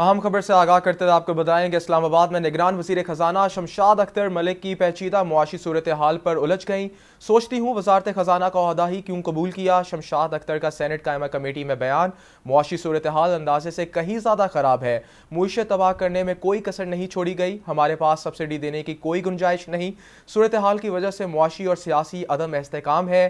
अहम खबर से आगाह करते हुए आपको बताएं कि इस्लामाबाद में निगरान वजीर खजाना शमशाद अख्तर मलिक की पेचीदा मुआशी सूरत हाल पर उलझ गई सोचती हूँ वजारत खजाना का अहदा ही क्यों कबूल किया शमशाद अख्तर का सैनट कायमा कमेटी में बयान मुआशी सूरत हाल अंदाजे से कहीं ज़्यादा ख़राब है मुशत तबाह करने में कोई कसर नहीं छोड़ी गई हमारे पास सब्सिडी देने की कोई गुंजाइश नहीं सूरत हाल की वजह से मुआशी और सियासी अदम इसकाम है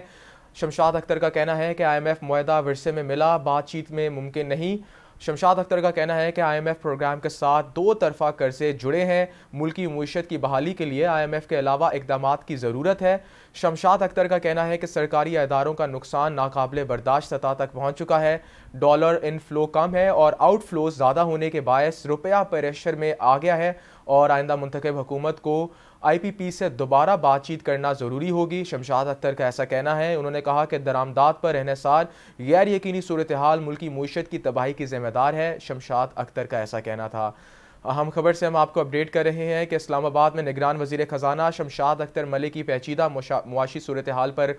शमशाद अख्तर का कहना है कि आई एम एफ माहा वरसे में मिला बातचीत में मुमकिन नहीं शमशाद अख्तर का कहना है कि आईएमएफ प्रोग्राम के साथ दो तरफा कर्जे जुड़े हैं मुल्की मीशत की बहाली के लिए आईएमएफ के अलावा इकदाम की ज़रूरत है शमशाद अख्तर का कहना है कि सरकारी अदारों का नुकसान नाकबले बर्दाश्त सतह तक पहुँच चुका है डॉलर इन फ्लो कम है और आउट फ्लो ज़्यादा होने के बायस रुपया प्रेशर में आ गया है और आइंदा मंतखब हुकूमत को आईपीपी से दोबारा बातचीत करना ज़रूरी होगी शमशाद अख्तर का ऐसा कहना है उन्होंने कहा कि दरामदात पर रहनेसार गैर यकीनी सूरत हाल मुल्की मीशत की तबाही की जिम्मेदार है शमशाद अख्तर का ऐसा कहना था अहम खबर से हम आपको अपडेट कर रहे हैं कि इस्लामाबाद में निगरान वजीर ख़जाना शमशाद अख्तर मलिक की पेचीदा मुआशी सूरत हाल पर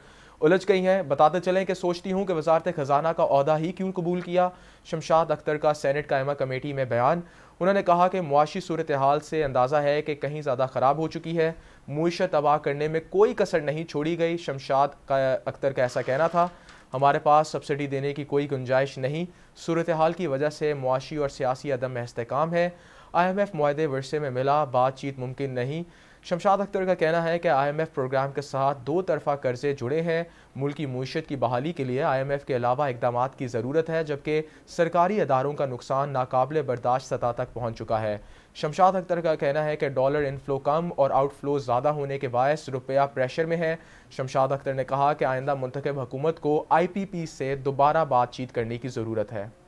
उलझ गई हैं बताते चलें कि सोचती हूँ कि वजारत ख़जाना का अहदा ही क्यों कबूल किया शमशाद अख्तर का सैनट कायमा कमेटी में बयान उन्होंने कहा कि मुआशी सूरत हाल से अंदाज़ा है कि कहीं ज़्यादा ख़राब हो चुकी है मीशत तबाह करने में कोई कसर नहीं छोड़ी गई शमशाद का अख्तर का ऐसा कहना था हमारे पास सब्सिडी देने की कोई गुंजाइश नहीं सूरत हाल की वजह से मुआशी और सियासी अदम इसकाम है आई एम एफ माहदे वरसे में मिला बातचीत मुमकिन नहीं शमशाद अख्तर का कहना है कि आईएमएफ प्रोग्राम के साथ दो तरफा कर्जे जुड़े हैं मुल्क की मीशत की बहाली के लिए आईएमएफ के अलावा इकदाम की ज़रूरत है जबकि सरकारी अदारों का नुकसान नाकबले बर्दाश्त सतह तक पहुँच चुका है शमशाद अख्तर का कहना है कि डॉलर इनफ्लो कम और आउटफ्लो ज़्यादा होने के बायस रुपया प्रेशर में है शमशाद अख्तर ने कहा कि आइंदा मंतखब हुकूमत को आई पी पी से दोबारा बातचीत करने की ज़रूरत है